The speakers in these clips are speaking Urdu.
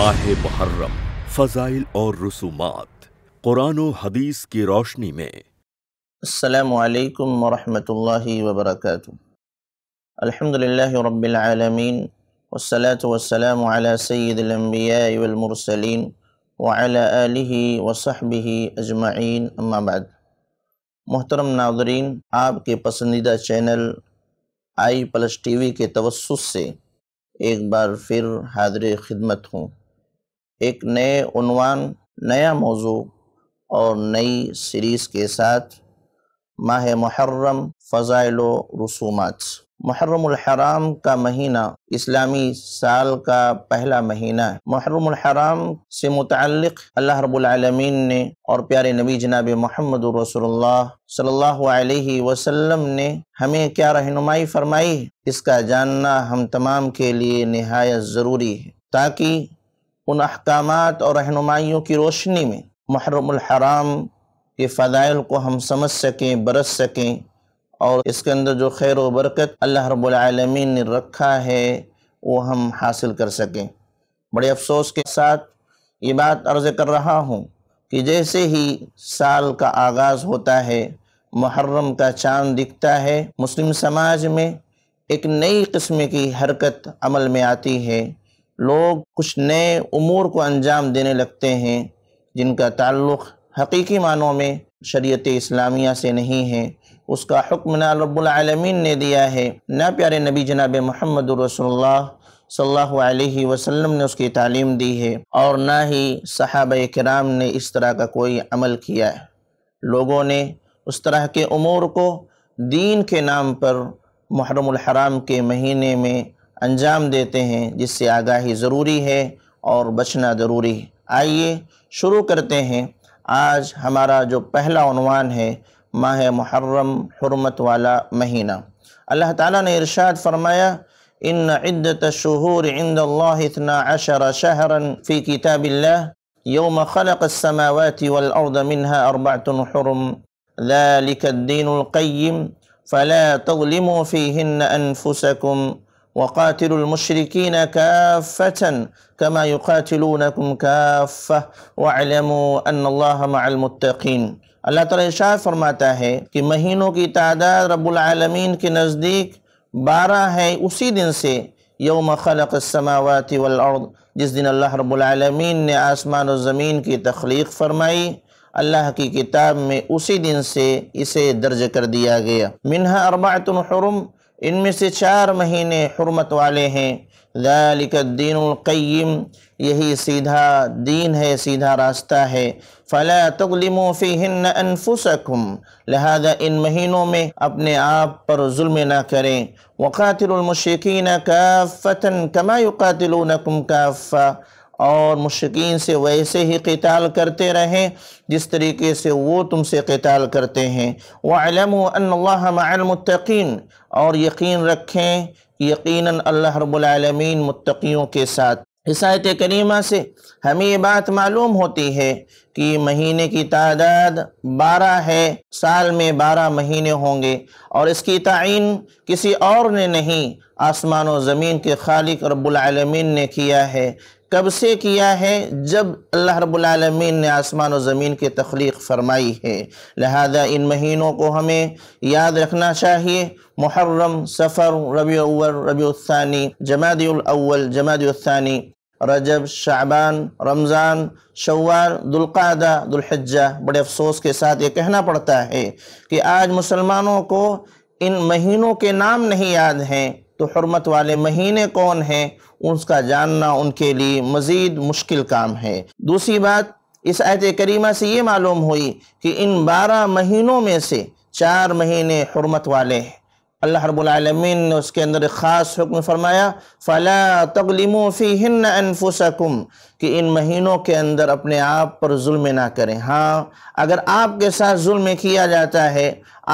ماہ محرم فضائل اور رسومات قرآن و حدیث کی روشنی میں السلام علیکم ورحمۃ اللہ وبرکاتہ الحمد للہ رب على سید وسلم والمرسلین وعلى ولی وصحبہ اجمعین اما بعد محترم ناظرین آپ کے پسندیدہ channel I plus T V کے توسط سے ایک بار پھر حاضر خدمت ہوں ایک نئے عنوان نیا موضوع اور نئی سیریز کے ساتھ ماہ محرم فضائل و رسومات محرم الحرام کا مہینہ اسلامی سال کا پہلا مہینہ ہے محرم الحرام سے متعلق اللہ رب العالمین نے اور پیارے نبی جناب محمد الرسول اللہ صلی اللہ علیہ وسلم نے ہمیں کیا رہنمائی فرمائی اس کا جاننا ہم تمام کے لیے نہایت ضروری ہے تاکہ ان احکامات اور رہنمائیوں کی روشنی میں محرم الحرام کے فضائل کو ہم سمجھ سکیں برس سکیں اور اس کے اندر جو خیر و برکت اللہ رب العالمین نے رکھا ہے وہ ہم حاصل کر سکیں بڑے افسوس کے ساتھ یہ بات عرض کر رہا ہوں کہ جیسے ہی سال کا آغاز ہوتا ہے محرم کا چاند دکھتا ہے مسلم سماج میں ایک نئی قسم کی حرکت عمل میں آتی ہے لوگ کچھ نئے امور کو انجام دینے لگتے ہیں جن کا تعلق حقیقی معنوں میں شریعت اسلامیہ سے نہیں ہے اس کا حکم نہ رب العالمین نے دیا ہے نہ پیارے نبی جناب محمد رسول اللہ صلی اللہ علیہ وسلم نے اس کی تعلیم دی ہے اور نہ ہی صحابہ کرام نے اس طرح کا کوئی عمل کیا ہے لوگوں نے اس طرح کے امور کو دین کے نام پر محرم الحرام کے مہینے میں انجام دیتے ہیں جس سے آگاہی ضروری ہے اور بچنا ضروری آئیے شروع کرتے ہیں آج ہمارا جو پہلا عنوان ہے ماہ محرم حرمت والا مہینہ اللہ تعالیٰ نے ارشاد فرمایا ان عدت عند اللہ اثنا عشر شہرا فی کتاب اللہ یوم خلق السماوات والارض منها اربعة حرم ذلك الدین القیم فلا تظلموا فیہن انفسکم المشركين كافة كافة كما يقاتلونكم أن الله مع المتقين اللہ تعالیٰ ارشاد فرماتا ہے کہ مہینوں کی تعداد رب العالمین کے نزدیک بارہ ہے اسی دن سے یوم خلق السماوات والارض جس دن اللہ رب العالمین نے آسمان و زمین کی تخلیق فرمائی اللہ کی کتاب میں اسی دن سے اسے درج کر دیا گیا منہا اربعت حرم ان میں سے چار مہینے حرمت والے ہیں ذلک الدین القیم یہی سیدھا دین ہے سیدھا راستہ ہے فلا تظلموا فیہن انفسکم لہذا ان مہینوں میں اپنے آپ پر ظلم نہ کریں وقاتل المشرکین کافتا کما یقاتلونکم کافا اور مشکین سے ویسے ہی قتال کرتے رہیں جس طریقے سے وہ تم سے قتال کرتے ہیں وَعْلَمُوا أَنَّ اللَّهَ مَعَ الْمُتَّقِينَ اور یقین رکھیں یقیناً اللہ رب العالمین متقیوں کے ساتھ آیت کریمہ سے ہمیں یہ بات معلوم ہوتی ہے کہ مہینے کی تعداد بارہ ہے سال میں بارہ مہینے ہوں گے اور اس کی تعین کسی اور نے نہیں آسمان و زمین کے خالق رب العالمین نے کیا ہے کب سے کیا ہے جب اللہ رب العالمین نے آسمان و زمین کی تخلیق فرمائی ہے لہذا ان مہینوں کو ہمیں یاد رکھنا چاہیے محرم سفر ربی اول الثانی جمادی الاول جمادی الثانی رجب شعبان رمضان شوال دلقادہ دلحجہ بڑے افسوس کے ساتھ یہ کہنا پڑتا ہے کہ آج مسلمانوں کو ان مہینوں کے نام نہیں یاد ہیں تو حرمت والے مہینے کون ہیں اس کا جاننا ان کے لیے مزید مشکل کام ہے دوسری بات اس آیت کریمہ سے یہ معلوم ہوئی کہ ان بارہ مہینوں میں سے چار مہینے حرمت والے ہیں اللہ رب العالمین نے اس کے اندر خاص حکم فرمایا فَلَا تَغْلِمُوا فِيهِنَّ أَنفُسَكُمْ کہ ان مہینوں کے اندر اپنے آپ پر ظلم نہ کریں ہاں اگر آپ کے ساتھ ظلم کیا جاتا ہے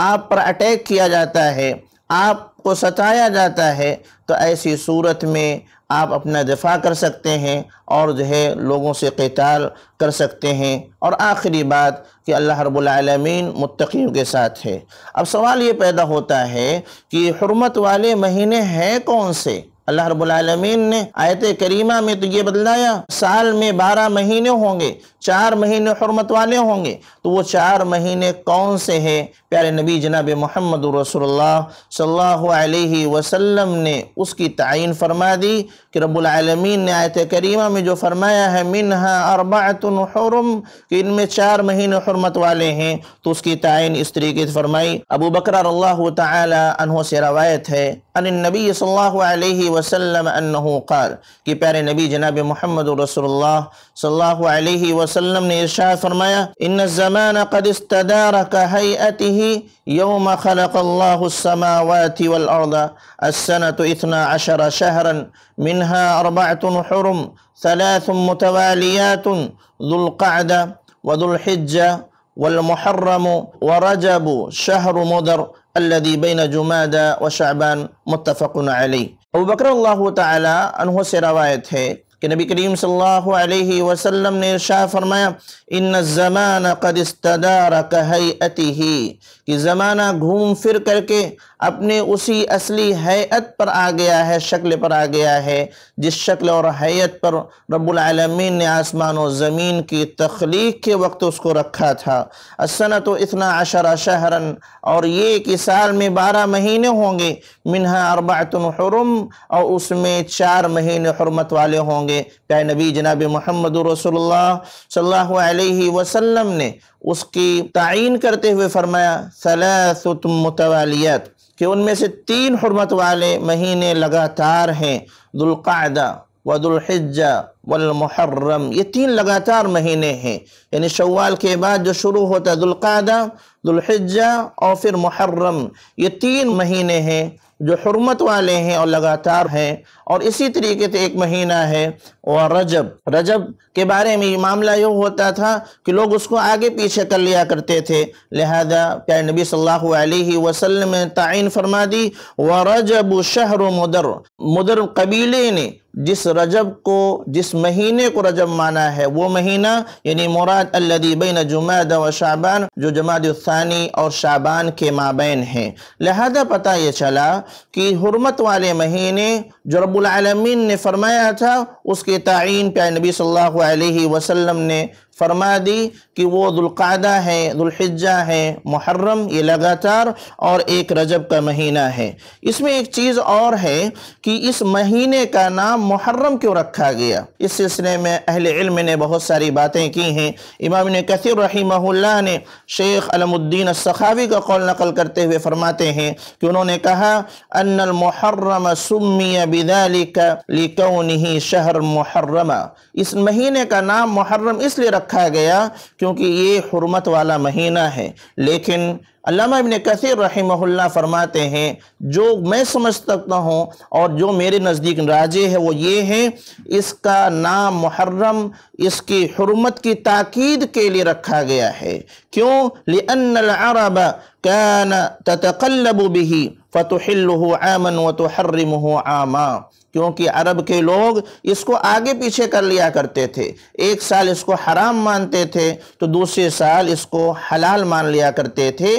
آپ پر اٹیک کیا جاتا ہے آپ کو ستایا جاتا ہے تو ایسی صورت میں آپ اپنا دفاع کر سکتے ہیں اور جو ہے لوگوں سے قتال کر سکتے ہیں اور آخری بات کہ اللہ رب العالمین متقیوں کے ساتھ ہے اب سوال یہ پیدا ہوتا ہے کہ حرمت والے مہینے ہیں کون سے اللہ رب العالمین نے آیت کریمہ میں تو یہ بدلایا سال میں بارہ مہینے ہوں گے چار مہینے حرمت والے ہوں گے تو وہ چار مہینے کون سے ہیں پیارے نبی جناب محمد رسول اللہ صلی اللہ علیہ وسلم نے اس کی تعین فرما دی کہ رب العالمین نے آیت کریمہ میں جو فرمایا ہے منہا اربعت حرم کہ ان میں چار مہین حرمت والے ہیں تو اس کی تعین اس طریقے سے فرمائی ابو بکرر اللہ تعالی انہوں سے روایت ہے ان النبی صلی اللہ علیہ وسلم انہو قال کہ پیارے نبی جناب محمد رسول اللہ صلی اللہ علیہ وسلم نے ارشاد فرمایا ان الزمان قد استدارک حیعته یوم خلق اللہ السماوات والارض السنة اثنا عشر شہرا منہا منها أربعة حرم ثلاث متواليات ذو القعدة وذو الحجة والمحرم ورجب شهر مدر الذي بين جمادى وشعبان متفق عليه أبو بكر الله تعالى أنه سروايته کہ نبی کریم صلی اللہ علیہ وسلم نے ارشاہ فرمایا ان الزمان قد استدار کہیئتی کہ زمانہ گھوم پھر کر کے اپنے اسی اصلی حیت پر آ گیا ہے شکل پر آ گیا ہے جس شکل اور حیت پر رب العالمین نے آسمان و زمین کی تخلیق کے وقت اس کو رکھا تھا السنت و اتنا عشر شہرن اور یہ کہ سال میں بارہ مہینے ہوں گے منہا اربعت حرم اور اس میں چار مہینے حرمت والے ہوں گے پیا نبی جناب محمد رسول اللہ صلی اللہ علیہ وسلم نے اس کی تعین کرتے ہوئے فرمایا ثلاثت متوالیت کہ ان میں سے تین حرمت والے مہینے لگاتار ہیں ذوالقعدہ و الحجہ والمحرم یہ تین لگاتار مہینے ہیں یعنی شوال کے بعد جو شروع ہوتا ہے ذوالقعدہ ذوالحجہ اور پھر محرم یہ تین مہینے ہیں جو حرمت والے ہیں اور لگاتار ہیں اور اسی طریقے سے ایک مہینہ ہے اور رجب رجب کے بارے میں یہ معاملہ یوں ہوتا تھا کہ لوگ اس کو آگے پیچھے کر لیا کرتے تھے لہذا پیارے نبی صلی اللہ علیہ وسلم نے تعین فرما دی و رجب شہر مدر مدر قبیلے نے جس رجب کو جس مہینے کو رجب مانا ہے وہ مہینہ یعنی مراد الذي بین جمع و شعبان جو جماعت الثانی اور شعبان کے مابین ہیں لہذا پتا یہ چلا کہ حرمت والے مہینے جو رب العالمین نے فرمایا تھا اس کے تعین پہ نبی صلی اللہ علیہ وسلم نے فرما دی کہ وہ ذلقادہ ہے ذلحجہ ہے محرم یہ لگاتار اور ایک رجب کا مہینہ ہے اس میں ایک چیز اور ہے کہ اس مہینے کا نام محرم کیوں رکھا گیا اس سلسلے میں اہل علم نے بہت ساری باتیں کی ہیں امام نے کثیر رحمہ اللہ نے شیخ علم الدین السخاوی کا قول نقل کرتے ہوئے فرماتے ہیں کہ انہوں نے کہا ان المحرم سمی بذالک لکونہی شہر محرم اس مہینے کا نام محرم اس لئے رکھا رکھا گیا کیونکہ یہ حرمت والا مہینہ ہے لیکن علامہ ابن کثیر رحمہ اللہ فرماتے ہیں جو میں سمجھ سکتا ہوں اور جو میرے نزدیک راجے ہے وہ یہ ہے اس کا نام محرم اس کی حرمت کی تاکید کے لیے رکھا گیا ہے کیوں لأن العرب كان تتقلب به فتحله عاما وتحرمه عاما کیونکہ عرب کے لوگ اس کو آگے پیچھے کر لیا کرتے تھے ایک سال اس کو حرام مانتے تھے تو دوسرے سال اس کو حلال مان لیا کرتے تھے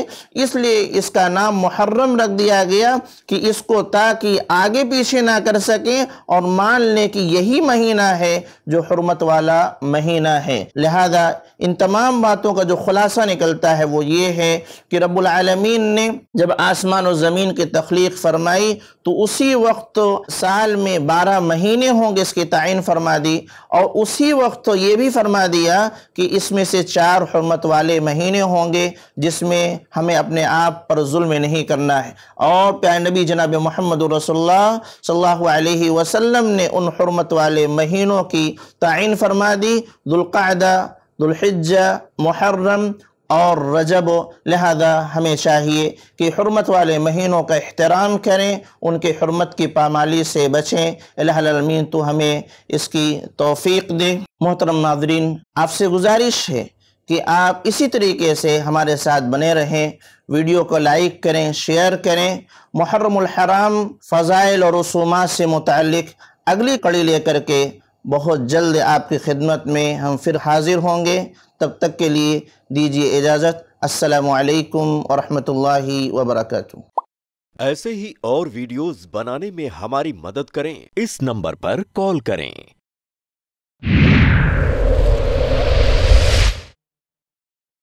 اس لیے اس کا نام محرم رکھ دیا گیا کہ اس کو تاکہ آگے پیچھے نہ کر سکیں اور مان لے کہ یہی مہینہ ہے جو حرمت والا مہینہ ہے لہذا ان تمام باتوں کا جو خلاصہ نکلتا ہے وہ یہ ہے کہ رب العالمین نے جب آسمان و زمین کی تخلیق فرمائی تو اسی وقت سال میں میں بارہ مہینے ہوں گے اس کی تعین فرما دی اور اسی وقت تو یہ بھی فرما دیا کہ اس میں سے چار حرمت والے مہینے ہوں گے جس میں ہمیں اپنے آپ پر ظلم نہیں کرنا ہے اور پیارے نبی جناب محمد رسول اللہ صلی اللہ علیہ وسلم نے ان حرمت والے مہینوں کی تعین فرما دی ذوالقعدہ ذوالحجہ محرم اور رجب لہذا ہمیں چاہیے کہ حرمت والے مہینوں کا احترام کریں ان کے حرمت کی پامالی سے بچیں الہ العالمین تو ہمیں اس کی توفیق دے محترم ناظرین آپ سے گزارش ہے کہ آپ اسی طریقے سے ہمارے ساتھ بنے رہیں ویڈیو کو لائک کریں شیئر کریں محرم الحرام فضائل اور رسومات سے متعلق اگلی کڑی لے کر کے بہت جلد آپ کی خدمت میں ہم پھر حاضر ہوں گے تب تک کے لیے دیجیے اجازت السلام علیکم ورحمۃ اللہ وبرکاتہ ایسے ہی اور ویڈیوز بنانے میں ہماری مدد کریں اس نمبر پر کال کریں